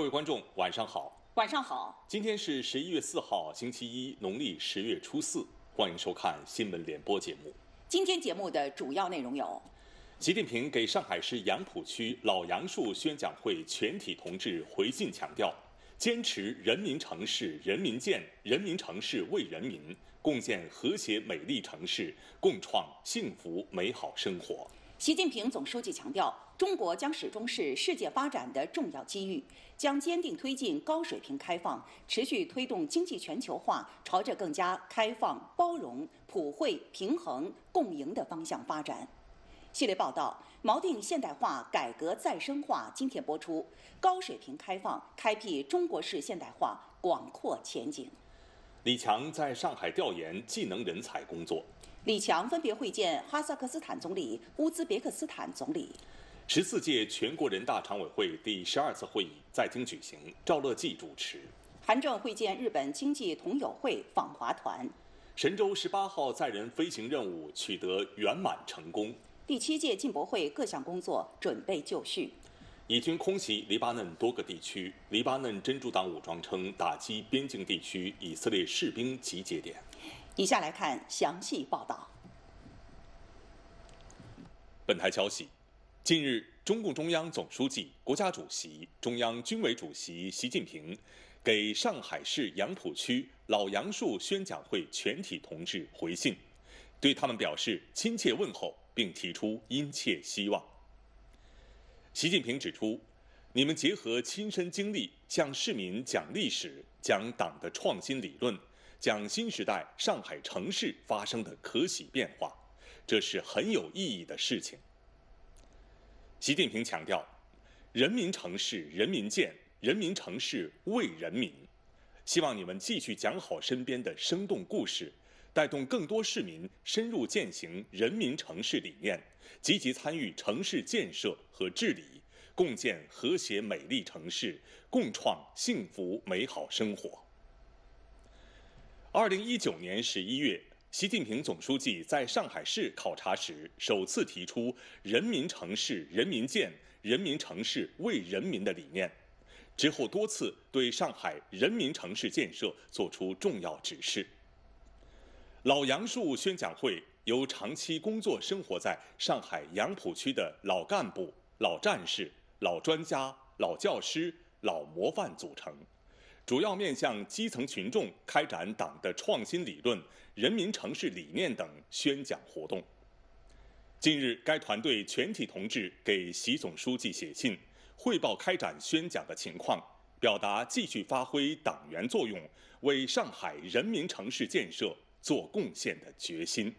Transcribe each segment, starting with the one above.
各位观众，晚上好。晚上好。今天是十一月四号，星期一，农历十月初四。欢迎收看新闻联播节目。今天节目的主要内容有：习近平给上海市杨浦区老杨树宣讲会全体同志回信，强调坚持人民城市人民建，人民城市为人民，共建和谐美丽城市，共创幸福美好生活。习近平总书记强调。中国将始终是世界发展的重要机遇，将坚定推进高水平开放，持续推动经济全球化朝着更加开放、包容、普惠、平衡、共赢的方向发展。系列报道《锚定现代化改革再深化》今天播出。高水平开放开辟中国式现代化广阔前景。李强在上海调研技能人才工作。李强分别会见哈萨克斯坦总理、乌兹别克斯坦总理。十四届全国人大常委会第十二次会议在京举行，赵乐际主持。韩正会见日本经济同友会访华团。神舟十八号载人飞行任务取得圆满成功。第七届进博会各项工作准备就绪。以军空袭黎巴嫩多个地区，黎巴嫩真主党武装称打击边境地区以色列士兵集结点。以下来看详细报道。本台消息。近日，中共中央总书记、国家主席、中央军委主席习近平给上海市杨浦区老杨树宣讲会全体同志回信，对他们表示亲切问候，并提出殷切希望。习近平指出，你们结合亲身经历，向市民讲历史、讲党的创新理论、讲新时代上海城市发生的可喜变化，这是很有意义的事情。习近平强调：“人民城市人民建，人民城市为人民。”希望你们继续讲好身边的生动故事，带动更多市民深入践行人民城市理念，积极参与城市建设和治理，共建和谐美丽城市，共创幸福美好生活。二零一九年十一月。习近平总书记在上海市考察时首次提出“人民城市人民建，人民城市为人民”的理念，之后多次对上海人民城市建设作出重要指示。老杨树宣讲会由长期工作生活在上海杨浦区的老干部、老战士、老专家、老教师、老模范组成。主要面向基层群众开展党的创新理论、人民城市理念等宣讲活动。近日，该团队全体同志给习总书记写信，汇报开展宣讲的情况，表达继续发挥党员作用，为上海人民城市建设做贡献的决心。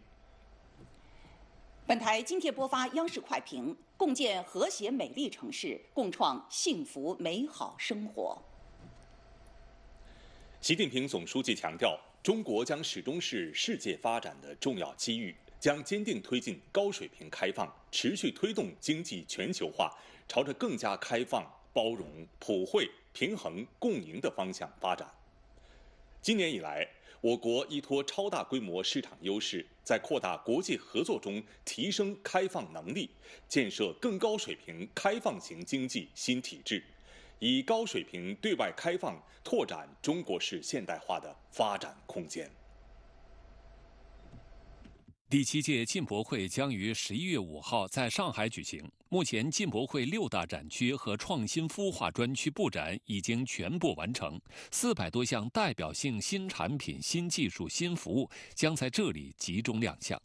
本台今天播发央视快评：共建和谐美丽城市，共创幸福美好生活。习近平总书记强调，中国将始终是世界发展的重要机遇，将坚定推进高水平开放，持续推动经济全球化，朝着更加开放、包容、普惠、平衡、共赢的方向发展。今年以来，我国依托超大规模市场优势，在扩大国际合作中提升开放能力，建设更高水平开放型经济新体制。以高水平对外开放，拓展中国式现代化的发展空间。第七届进博会将于十一月五号在上海举行。目前，进博会六大展区和创新孵化专区布展已经全部完成，四百多项代表性新产品、新技术、新服务将在这里集中亮相。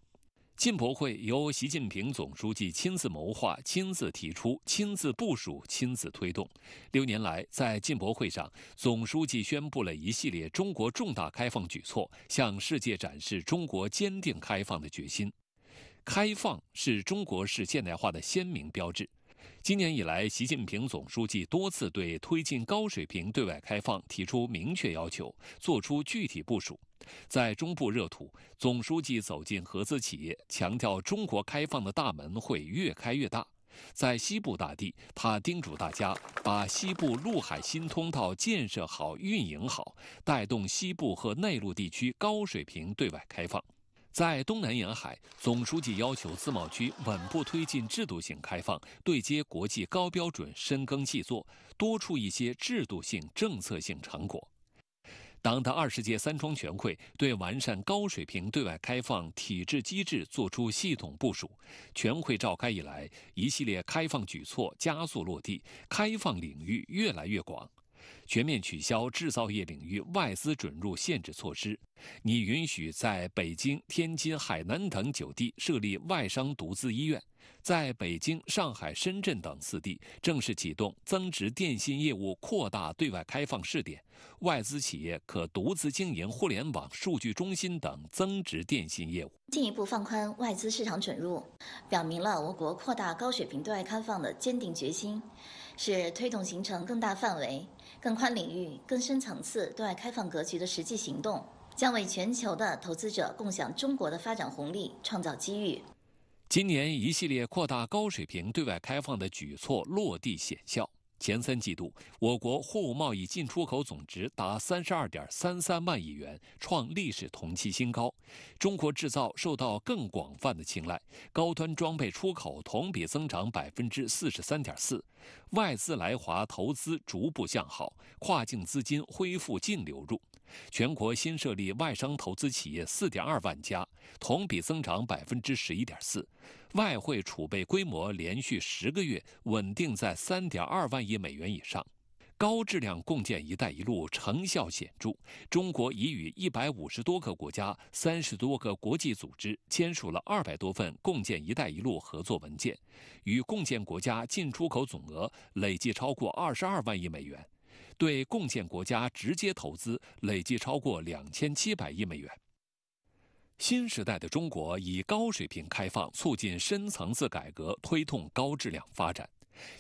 进博会由习近平总书记亲自谋划、亲自提出、亲自部署、亲自推动。六年来，在进博会上，总书记宣布了一系列中国重大开放举措，向世界展示中国坚定开放的决心。开放是中国式现代化的鲜明标志。今年以来，习近平总书记多次对推进高水平对外开放提出明确要求，作出具体部署。在中部热土，总书记走进合资企业，强调中国开放的大门会越开越大；在西部大地，他叮嘱大家把西部陆海新通道建设好、运营好，带动西部和内陆地区高水平对外开放。在东南沿海，总书记要求自贸区稳步推进制度性开放，对接国际高标准，深耕细作，多出一些制度性、政策性成果。党的二十届三中全会对完善高水平对外开放体制机制作出系统部署。全会召开以来，一系列开放举措加速落地，开放领域越来越广。全面取消制造业领域外资准入限制措施，拟允许在北京、天津、海南等九地设立外商独资医院；在北京、上海、深圳等四地正式启动增值电信业务扩大对外开放试点，外资企业可独自经营互联网数据中心等增值电信业务。进一步放宽外资市场准入，表明了我国扩大高水平对外开放的坚定决心。是推动形成更大范围、更宽领域、更深层次对外开放格局的实际行动，将为全球的投资者共享中国的发展红利创造机遇。今年一系列扩大高水平对外开放的举措落地显效。前三季度，我国货物贸易进出口总值达三十二点三三万亿元，创历史同期新高。中国制造受到更广泛的青睐，高端装备出口同比增长百分之四十三点四。外资来华投资逐步向好，跨境资金恢复净流入。全国新设立外商投资企业4.2万家，同比增长百分之十一点四。外汇储备规模连续十个月稳定在三点二万亿美元以上。高质量共建“一带一路”成效显著，中国已与一百五十多个国家、三十多个国际组织签署了二百多份共建“一带一路”合作文件，与共建国家进出口总额累计超过二十二万亿美元。对共建国家直接投资累计超过两千七百亿美元。新时代的中国以高水平开放促进深层次改革，推动高质量发展。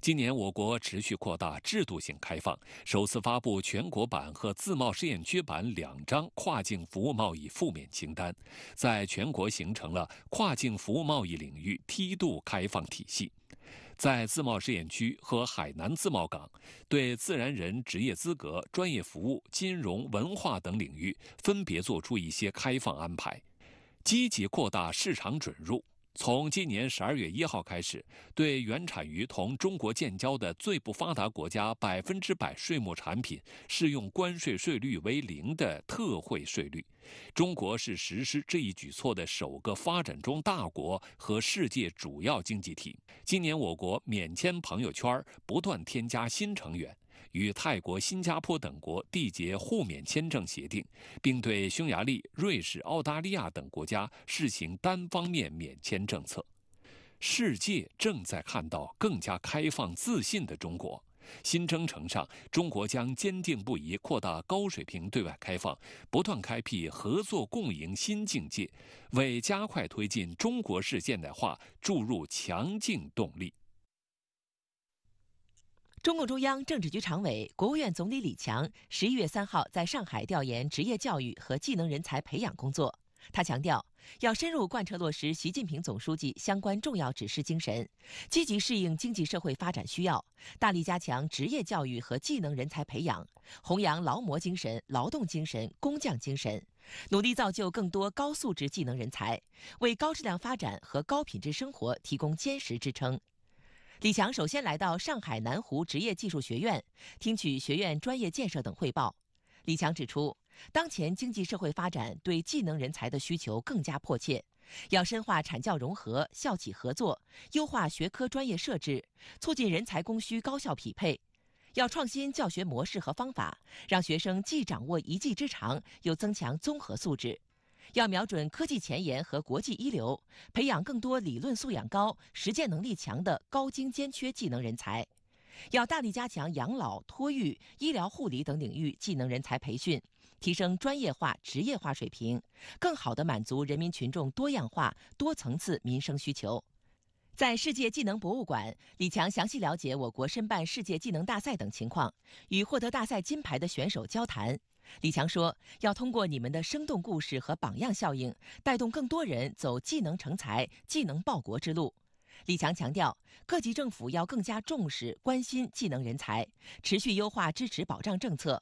今年，我国持续扩大制度性开放，首次发布全国版和自贸试验区版两张跨境服务贸易负面清单，在全国形成了跨境服务贸易领域梯度开放体系。在自贸试验区和海南自贸港，对自然人职业资格、专业服务、金融、文化等领域，分别作出一些开放安排，积极扩大市场准入。从今年十二月一号开始，对原产于同中国建交的最不发达国家百分之百税目产品适用关税税率为零的特惠税率。中国是实施这一举措的首个发展中大国和世界主要经济体。今年，我国免签朋友圈不断添加新成员。与泰国、新加坡等国缔结互免签证协定，并对匈牙利、瑞士、澳大利亚等国家试行单方面免签政策。世界正在看到更加开放自信的中国。新征程上，中国将坚定不移扩大高水平对外开放，不断开辟合作共赢新境界，为加快推进中国式现代化注入强劲动力。中共中央政治局常委、国务院总理李强十一月三号在上海调研职业教育和技能人才培养工作。他强调，要深入贯彻落实习近平总书记相关重要指示精神，积极适应经济社会发展需要，大力加强职业教育和技能人才培养，弘扬劳模精神、劳动精神、工匠精神，努力造就更多高素质技能人才，为高质量发展和高品质生活提供坚实支撑。李强首先来到上海南湖职业技术学院，听取学院专业建设等汇报。李强指出，当前经济社会发展对技能人才的需求更加迫切，要深化产教融合、校企合作，优化学科专业设置，促进人才供需高效匹配。要创新教学模式和方法，让学生既掌握一技之长，又增强综合素质。要瞄准科技前沿和国际一流，培养更多理论素养高、实践能力强的高精尖缺技能人才。要大力加强养老、托育、医疗护理等领域技能人才培训，提升专业化、职业化水平，更好地满足人民群众多样化、多层次民生需求。在世界技能博物馆，李强详细了解我国申办世界技能大赛等情况，与获得大赛金牌的选手交谈。李强说：“要通过你们的生动故事和榜样效应，带动更多人走技能成才、技能报国之路。”李强强调，各级政府要更加重视、关心技能人才，持续优化支持保障政策，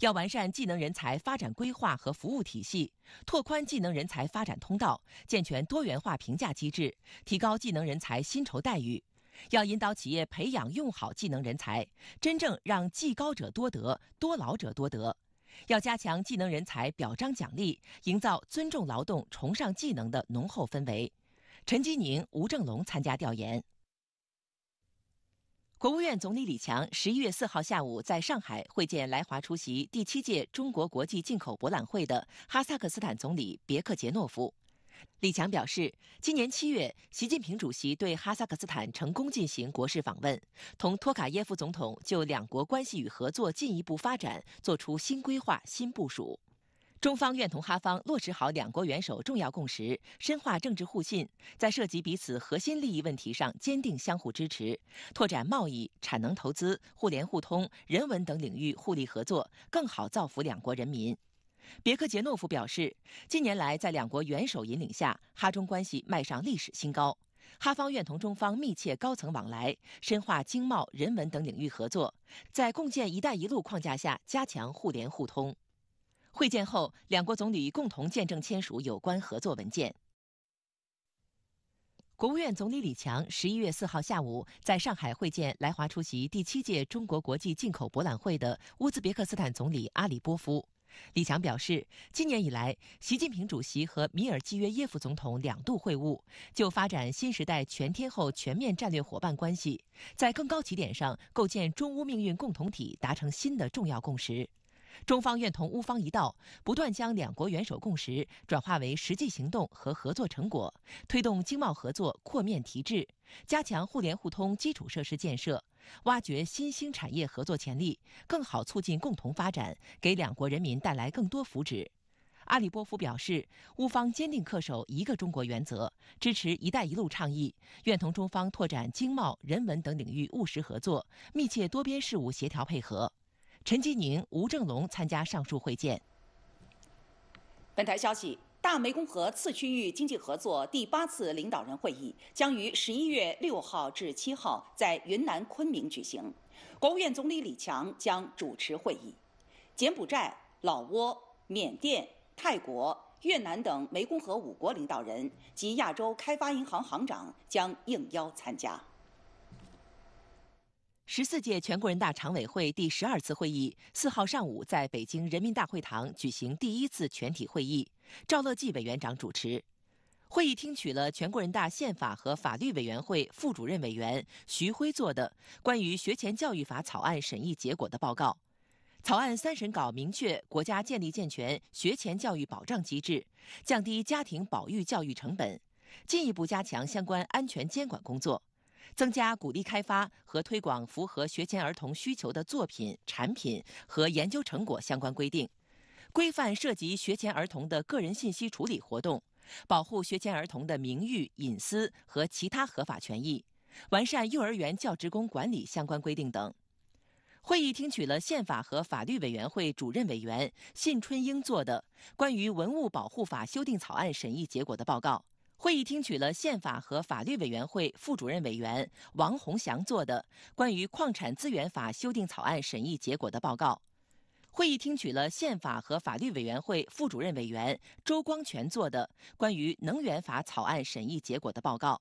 要完善技能人才发展规划和服务体系，拓宽技能人才发展通道，健全多元化评价机制，提高技能人才薪酬待遇。要引导企业培养用好技能人才，真正让技高者多得、多劳者多得。要加强技能人才表彰奖励，营造尊重劳动、崇尚技能的浓厚氛围。陈吉宁、吴正龙参加调研。国务院总理李强十一月四号下午在上海会见来华出席第七届中国国际进口博览会的哈萨克斯坦总理别克杰诺夫。李强表示，今年七月，习近平主席对哈萨克斯坦成功进行国事访问，同托卡耶夫总统就两国关系与合作进一步发展作出新规划、新部署。中方愿同哈方落实好两国元首重要共识，深化政治互信，在涉及彼此核心利益问题上坚定相互支持，拓展贸易、产能投资、互联互通、人文等领域互利合作，更好造福两国人民。别克杰诺夫表示，近年来在两国元首引领下，哈中关系迈上历史新高。哈方愿同中方密切高层往来，深化经贸、人文等领域合作，在共建“一带一路”框架下加强互联互通。会见后，两国总理共同见证签署有关合作文件。国务院总理李强十一月四号下午在上海会见来华出席第七届中国国际进口博览会的乌兹别克斯坦总理阿里波夫。李强表示，今年以来，习近平主席和米尔济约耶夫总统两度会晤，就发展新时代全天候全面战略伙伴关系，在更高起点上构建中乌命运共同体，达成新的重要共识。中方愿同乌方一道，不断将两国元首共识转化为实际行动和合作成果，推动经贸合作扩面提质，加强互联互通基础设施建设。挖掘新兴产业合作潜力，更好促进共同发展，给两国人民带来更多福祉。阿里波夫表示，乌方坚定恪守一个中国原则，支持“一带一路”倡议，愿同中方拓展经贸、人文等领域务实合作，密切多边事务协调配合。陈吉宁、吴正龙参加上述会见。本台消息。大湄公河次区域经济合作第八次领导人会议将于十一月六号至七号在云南昆明举行，国务院总理李强将主持会议，柬埔寨、老挝、缅甸、泰国、越南等湄公河五国领导人及亚洲开发银行行长将应邀参加。十四届全国人大常委会第十二次会议四号上午在北京人民大会堂举行第一次全体会议，赵乐际委员长主持。会议听取了全国人大宪法和法律委员会副主任委员徐辉做的关于《学前教育法草案审议结果的报告》。草案三审稿明确，国家建立健全学前教育保障机制，降低家庭保育教育成本，进一步加强相关安全监管工作。增加鼓励开发和推广符合学前儿童需求的作品、产品和研究成果相关规定，规范涉及学前儿童的个人信息处理活动，保护学前儿童的名誉、隐私和其他合法权益，完善幼儿园教职工管理相关规定等。会议听取了宪法和法律委员会主任委员信春英作的关于《文物保护法》修订草案审议结果的报告。会议听取了宪法和法律委员会副主任委员王洪祥做的关于矿产资源法修订草案审议结果的报告。会议听取了宪法和法律委员会副主任委员周光权做的关于能源法草案审议结果的报告。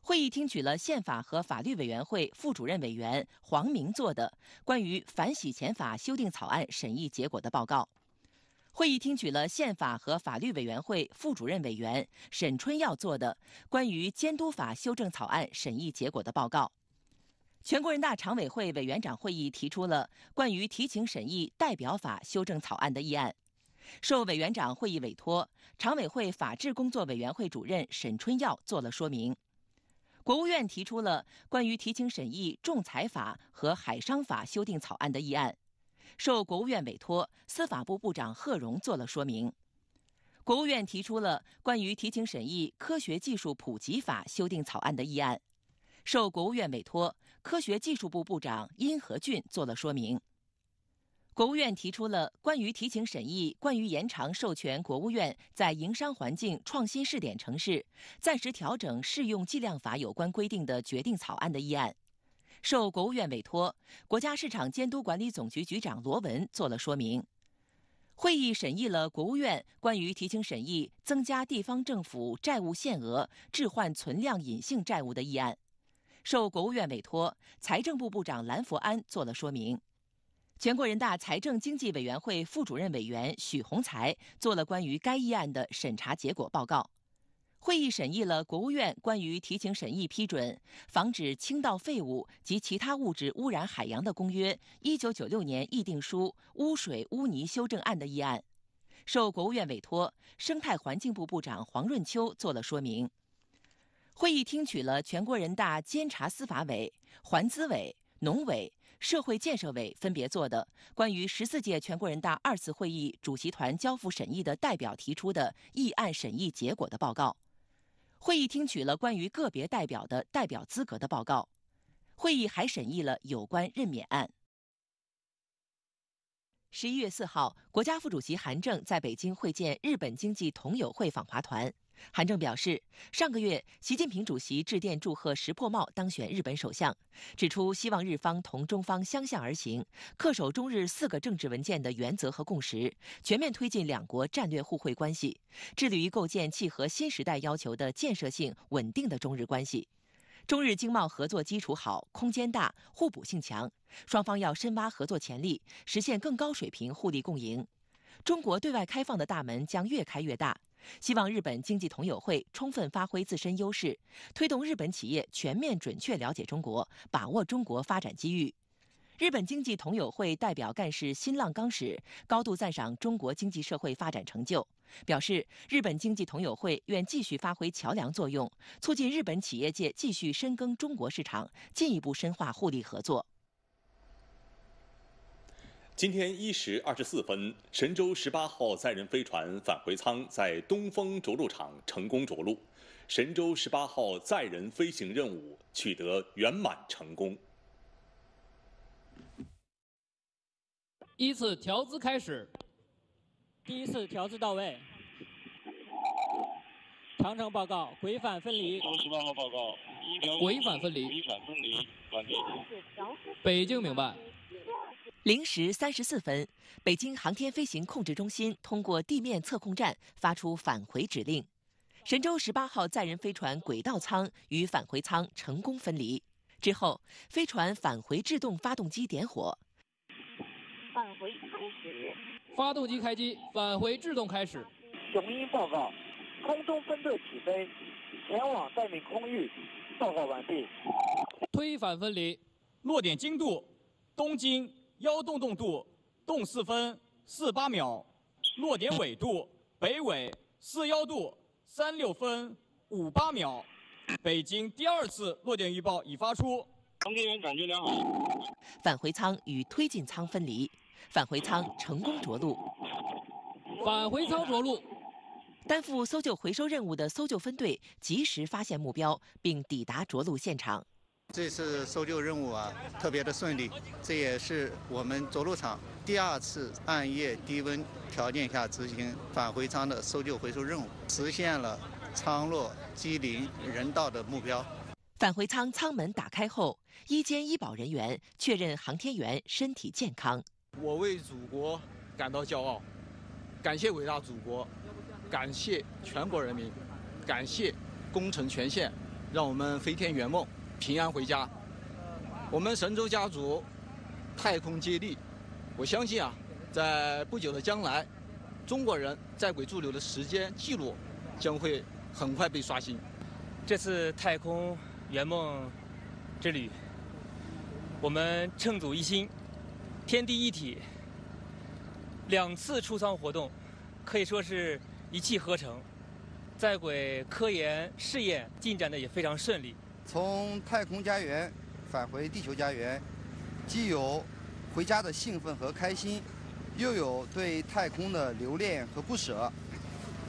会议听取了宪法和法律委员会副主任委员黄明做的关于反洗钱法修订草案审议结果的报告。会议听取了宪法和法律委员会副主任委员沈春耀做的关于《监督法》修正草案审议结果的报告。全国人大常委会委员长会议提出了关于提请审议《代表法》修正草案的议案，受委员长会议委托，常委会法制工作委员会主任沈春耀作了说明。国务院提出了关于提请审议《仲裁法》和《海商法》修订草案的议案。受国务院委托，司法部部长贺荣作了说明。国务院提出了关于提请审议《科学技术普及法》修订草案的议案。受国务院委托，科学技术部部长殷和俊作了说明。国务院提出了关于提请审议《关于延长授权国务院在营商环境创新试点城市暂时调整适用计量法有关规定的决定》草案的议案。受国务院委托，国家市场监督管理总局局长罗文做了说明。会议审议了国务院关于提请审议增加地方政府债务限额、置换存量隐性债务的议案。受国务院委托，财政部部长蓝佛安做了说明。全国人大财政经济委员会副主任委员许宏才做了关于该议案的审查结果报告。会议审议了国务院关于提请审议批准《防止倾倒废物及其他物质污染海洋的公约》1996年议定书《污水污泥修正案》的议案。受国务院委托，生态环境部部长黄润秋作了说明。会议听取了全国人大监察司法委、环资委、农委、社会建设委分别做的关于十四届全国人大二次会议主席团交付审议的代表提出的议案审议结果的报告。会议听取了关于个别代表的代表资格的报告，会议还审议了有关任免案。十一月四号，国家副主席韩正在北京会见日本经济同友会访华团。韩正表示，上个月，习近平主席致电祝贺石破茂当选日本首相，指出希望日方同中方相向而行，恪守中日四个政治文件的原则和共识，全面推进两国战略互惠关系，致力于构建契合新时代要求的建设性稳定的中日关系。中日经贸合作基础好，空间大，互补性强，双方要深挖合作潜力，实现更高水平互利共赢。中国对外开放的大门将越开越大。希望日本经济同友会充分发挥自身优势，推动日本企业全面准确了解中国，把握中国发展机遇。日本经济同友会代表干事新浪冈史高度赞赏中国经济社会发展成就，表示日本经济同友会愿继续发挥桥梁作用，促进日本企业界继续深耕中国市场，进一步深化互利合作。今天一时二十四分，神舟十八号载人飞船返回舱在东风着陆场成功着陆，神舟十八号载人飞行任务取得圆满成功。依次调姿开始，第一次调姿到位。长城报告，轨返分离。十八号报告，轨返分离。轨返分离。北京明白。零时三十四分，北京航天飞行控制中心通过地面测控站发出返回指令，神舟十八号载人飞船轨道舱与返回舱成功分离。之后，飞船返回制动发动机点火，返回开始，发动机开机，返回制动开始。雄鹰报告，空中分队起飞，前往待命空域，报告完毕。推返分离，落点精度，东京。幺洞洞度，洞四分四八秒，落点纬度北纬四幺度三六分五八秒。北京第二次落点预报已发出。航天员感觉良好。返回舱与推进舱分离，返回舱成功着陆。返回舱着陆。担负搜救回收任务的搜救分队及时发现目标，并抵达着陆现场。这次搜救任务啊，特别的顺利。这也是我们着陆场第二次暗夜低温条件下执行返回舱的搜救回收任务，实现了舱落机零人道的目标。返回舱舱门打开后，医监医保人员确认航天员身体健康。我为祖国感到骄傲，感谢伟大祖国，感谢全国人民，感谢工程全线，让我们飞天圆梦。平安回家，我们神舟家族太空接力，我相信啊，在不久的将来，中国人在轨驻留的时间记录将会很快被刷新。这次太空圆梦之旅，我们乘组一心，天地一体，两次出舱活动可以说是一气呵成，在轨科研试验进展的也非常顺利。从太空家园返回地球家园，既有回家的兴奋和开心，又有对太空的留恋和不舍。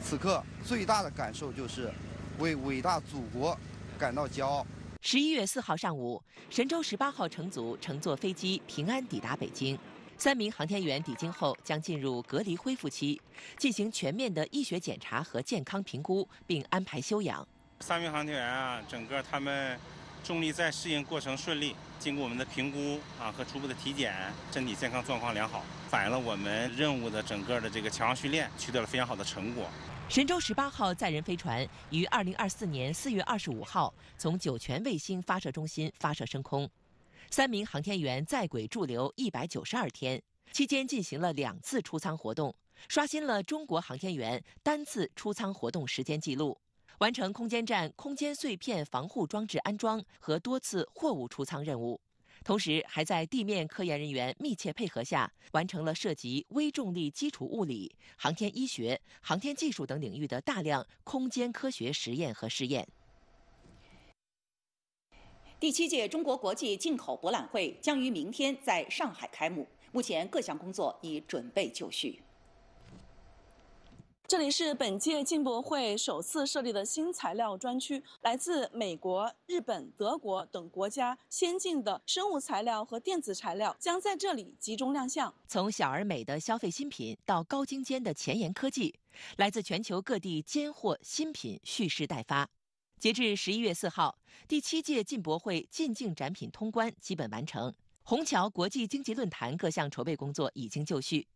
此刻最大的感受就是为伟大祖国感到骄傲。十一月四号上午，神舟十八号乘组乘坐飞机平安抵达北京。三名航天员抵京后将进入隔离恢复期，进行全面的医学检查和健康评估，并安排休养。三名航天员啊，整个他们重力在适应过程顺利，经过我们的评估啊和初步的体检，身体健康状况良好，反映了我们任务的整个的这个强化训练取得了非常好的成果。神舟十八号载人飞船于二零二四年四月二十五号从酒泉卫星发射中心发射升空，三名航天员在轨驻留一百九十二天，期间进行了两次出舱活动，刷新了中国航天员单次出舱活动时间记录。完成空间站空间碎片防护装置安装和多次货物出舱任务，同时还在地面科研人员密切配合下，完成了涉及微重力基础物理、航天医学、航天技术等领域的大量空间科学实验和试验。第七届中国国际进口博览会将于明天在上海开幕，目前各项工作已准备就绪。这里是本届进博会首次设立的新材料专区，来自美国、日本、德国等国家先进的生物材料和电子材料将在这里集中亮相。从小而美的消费新品到高精尖的前沿科技，来自全球各地尖货新品蓄势待发。截至十一月四号，第七届进博会进境展品通关基本完成，虹桥国际经济论坛各项筹备工作已经就绪。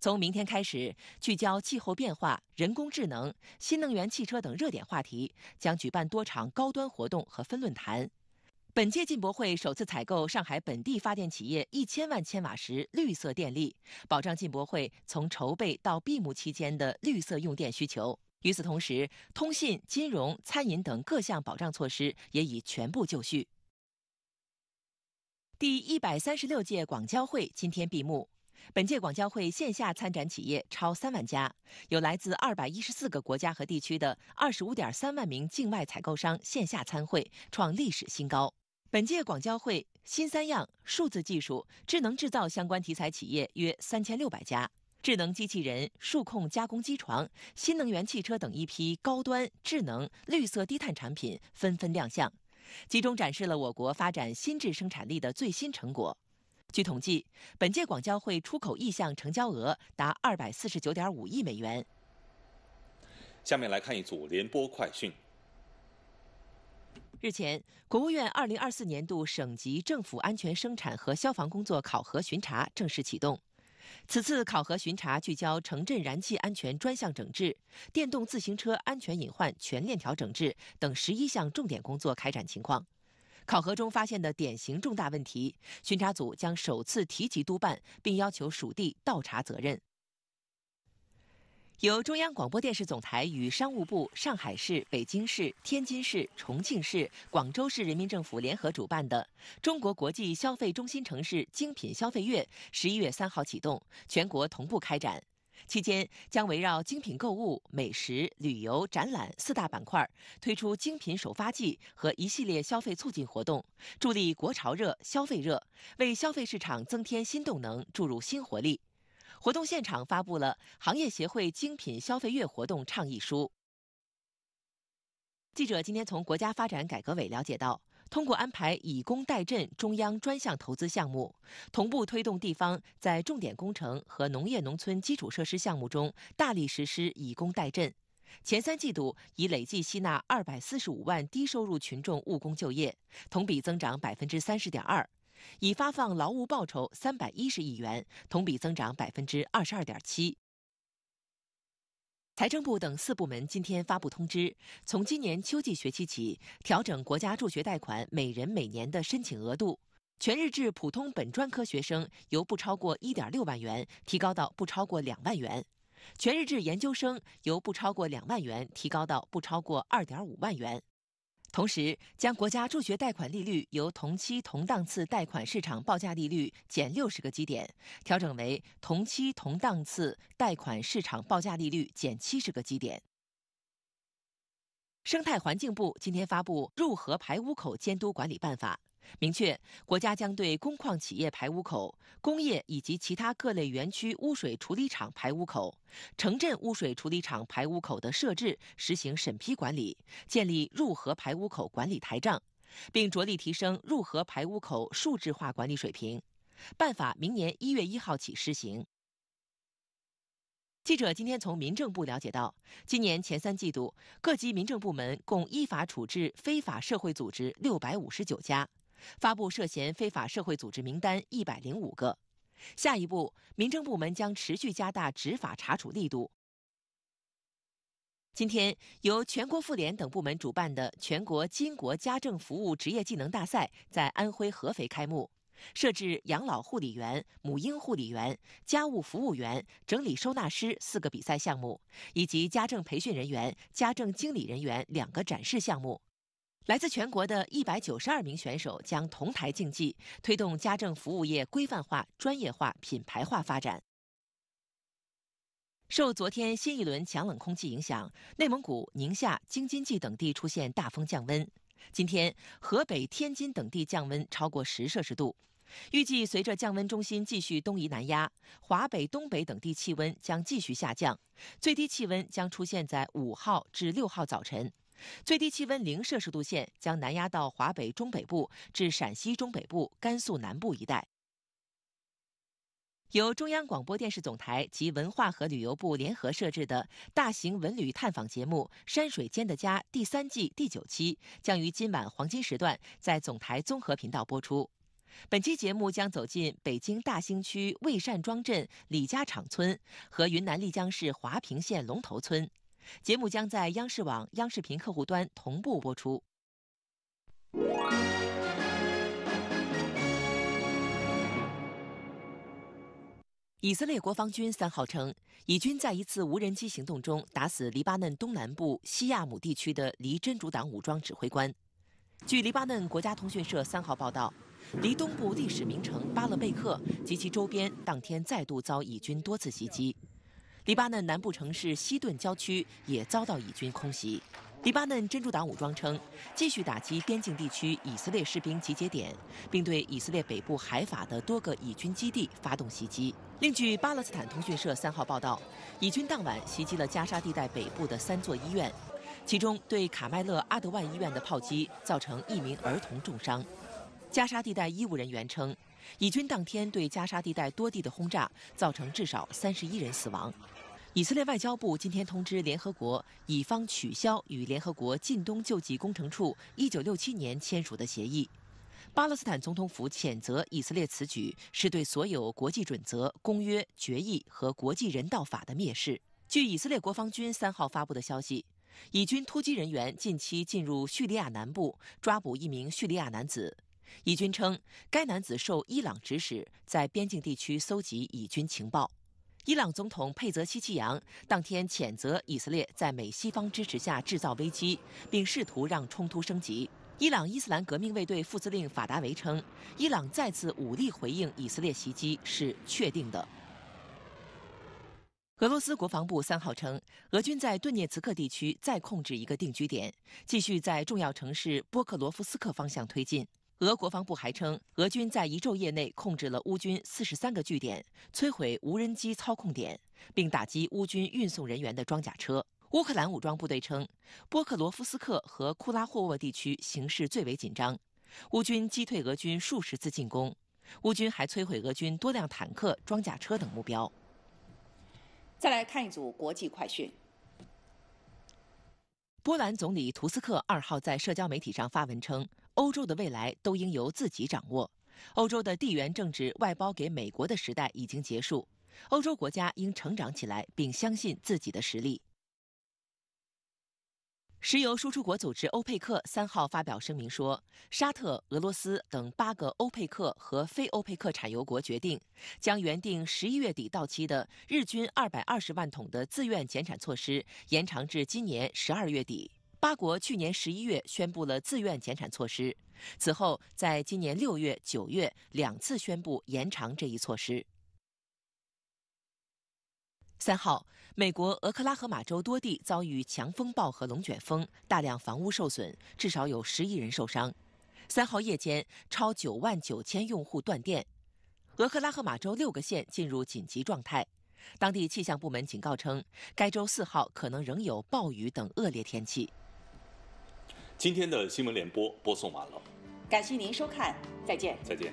从明天开始，聚焦气候变化、人工智能、新能源汽车等热点话题，将举办多场高端活动和分论坛。本届进博会首次采购上海本地发电企业一千万千瓦时绿色电力，保障进博会从筹备到闭幕期间的绿色用电需求。与此同时，通信、金融、餐饮等各项保障措施也已全部就绪。第一百三十六届广交会今天闭幕。本届广交会线下参展企业超三万家，有来自二百一十四个国家和地区的二十五点三万名境外采购商线下参会，创历史新高。本届广交会新三样、数字技术、智能制造相关题材企业约三千六百家，智能机器人、数控加工机床、新能源汽车等一批高端、智能、绿色、低碳产品纷纷亮相，集中展示了我国发展新质生产力的最新成果。据统计，本届广交会出口意向成交额达二百四十九点五亿美元。下面来看一组联播快讯。日前，国务院二零二四年度省级政府安全生产和消防工作考核巡查正式启动。此次考核巡查聚焦城镇燃气安全专项整治、电动自行车安全隐患全链条整治等十一项重点工作开展情况。考核中发现的典型重大问题，巡查组将首次提及督办，并要求属地倒查责任。由中央广播电视总台与商务部、上海市、北京市、天津市、重庆市、广州市人民政府联合主办的“中国国际消费中心城市精品消费月”，十一月三号启动，全国同步开展。期间将围绕精品购物、美食、旅游、展览四大板块，推出精品首发季和一系列消费促进活动，助力国潮热、消费热，为消费市场增添新动能、注入新活力。活动现场发布了行业协会精品消费月活动倡议书。记者今天从国家发展改革委了解到。通过安排以工代赈中央专项投资项目，同步推动地方在重点工程和农业农村基础设施项目中大力实施以工代赈。前三季度已累计吸纳二百四十五万低收入群众务工就业，同比增长百分之三十点二；已发放劳务报酬三百一十亿元，同比增长百分之二十二点七。财政部等四部门今天发布通知，从今年秋季学期起，调整国家助学贷款每人每年的申请额度。全日制普通本专科学生由不超过一点六万元提高到不超过两万元，全日制研究生由不超过两万元提高到不超过二点五万元。同时，将国家助学贷款利率由同期同档次贷款市场报价利率减六十个基点，调整为同期同档次贷款市场报价利率减七十个基点。生态环境部今天发布《入河排污口监督管理办法》。明确，国家将对工矿企业排污口、工业以及其他各类园区污水处理厂排污口、城镇污水处理厂排污口的设置实行审批管理，建立入河排污口管理台账，并着力提升入河排污口数字化管理水平。办法明年一月一号起施行。记者今天从民政部了解到，今年前三季度，各级民政部门共依法处置非法社会组织六百五十九家。发布涉嫌非法社会组织名单一百零五个，下一步民政部门将持续加大执法查处力度。今天，由全国妇联等部门主办的全国巾帼家政服务职业技能大赛在安徽合肥开幕，设置养老护理员、母婴护理员、家务服务员、整理收纳师四个比赛项目，以及家政培训人员、家政经理人员两个展示项目。来自全国的一百九十二名选手将同台竞技，推动家政服务业规范化、专业化、品牌化发展。受昨天新一轮强冷空气影响，内蒙古、宁夏、京津冀等地出现大风降温。今天，河北、天津等地降温超过十摄氏度。预计随着降温中心继续东移南压，华北、东北等地气温将继续下降，最低气温将出现在五号至六号早晨。最低气温零摄氏度线将南压到华北中北部至陕西中北部、甘肃南部一带。由中央广播电视总台及文化和旅游部联合设置的大型文旅探访节目《山水间的家》第三季第九期将于今晚黄金时段在总台综合频道播出。本期节目将走进北京大兴区魏善庄镇李家场村和云南丽江市华坪县龙头村。节目将在央视网、央视频客户端同步播出。以色列国防军三号称，以军在一次无人机行动中打死黎巴嫩东南部西亚姆地区的黎真主党武装指挥官。据黎巴嫩国家通讯社三号报道，黎东部历史名城巴勒贝克及其周边当天再度遭以军多次袭击。黎巴嫩南部城市西顿郊区也遭到以军空袭。黎巴嫩真主党武装称，继续打击边境地区以色列士兵集结点，并对以色列北部海法的多个以军基地发动袭击。另据巴勒斯坦通讯社三号报道，以军当晚袭击了加沙地带北部的三座医院，其中对卡迈勒阿德万医院的炮击造成一名儿童重伤。加沙地带医务人员称。以军当天对加沙地带多地的轰炸，造成至少三十一人死亡。以色列外交部今天通知联合国，以方取消与联合国近东救济工程处一九六七年签署的协议。巴勒斯坦总统府谴责以色列此举是对所有国际准则、公约、决议和国际人道法的蔑视。据以色列国防军三号发布的消息，以军突击人员近期进入叙利亚南部，抓捕一名叙利亚男子。以军称，该男子受伊朗指使，在边境地区搜集以军情报。伊朗总统佩泽西齐扬当天谴责以色列在美西方支持下制造危机，并试图让冲突升级。伊朗伊斯兰革命卫队副司令法达维称，伊朗再次武力回应以色列袭击是确定的。俄罗斯国防部三号称，俄军在顿涅茨克地区再控制一个定居点，继续在重要城市波克罗夫斯克方向推进。俄国防部还称，俄军在一昼夜内控制了乌军四十三个据点，摧毁无人机操控点，并打击乌军运送人员的装甲车。乌克兰武装部队称，波克罗夫斯克和库拉霍沃地区形势最为紧张，乌军击退俄军数十次进攻，乌军还摧毁俄军多辆坦克、装甲车等目标。再来看一组国际快讯：波兰总理图斯克二号在社交媒体上发文称。欧洲的未来都应由自己掌握。欧洲的地缘政治外包给美国的时代已经结束，欧洲国家应成长起来并相信自己的实力。石油输出国组织欧佩克三号发表声明说，沙特、俄罗斯等八个欧佩克和非欧佩克产油国决定，将原定十一月底到期的日均二百二十万桶的自愿减产措施延长至今年十二月底。八国去年十一月宣布了自愿减产措施，此后在今年六月、九月两次宣布延长这一措施。三号，美国俄克拉荷马州多地遭遇强风暴和龙卷风，大量房屋受损，至少有十亿人受伤。三号夜间，超九万九千用户断电，俄克拉荷马州六个县进入紧急状态。当地气象部门警告称，该州四号可能仍有暴雨等恶劣天气。今天的新闻联播播送完了，感谢您收看，再见，再见。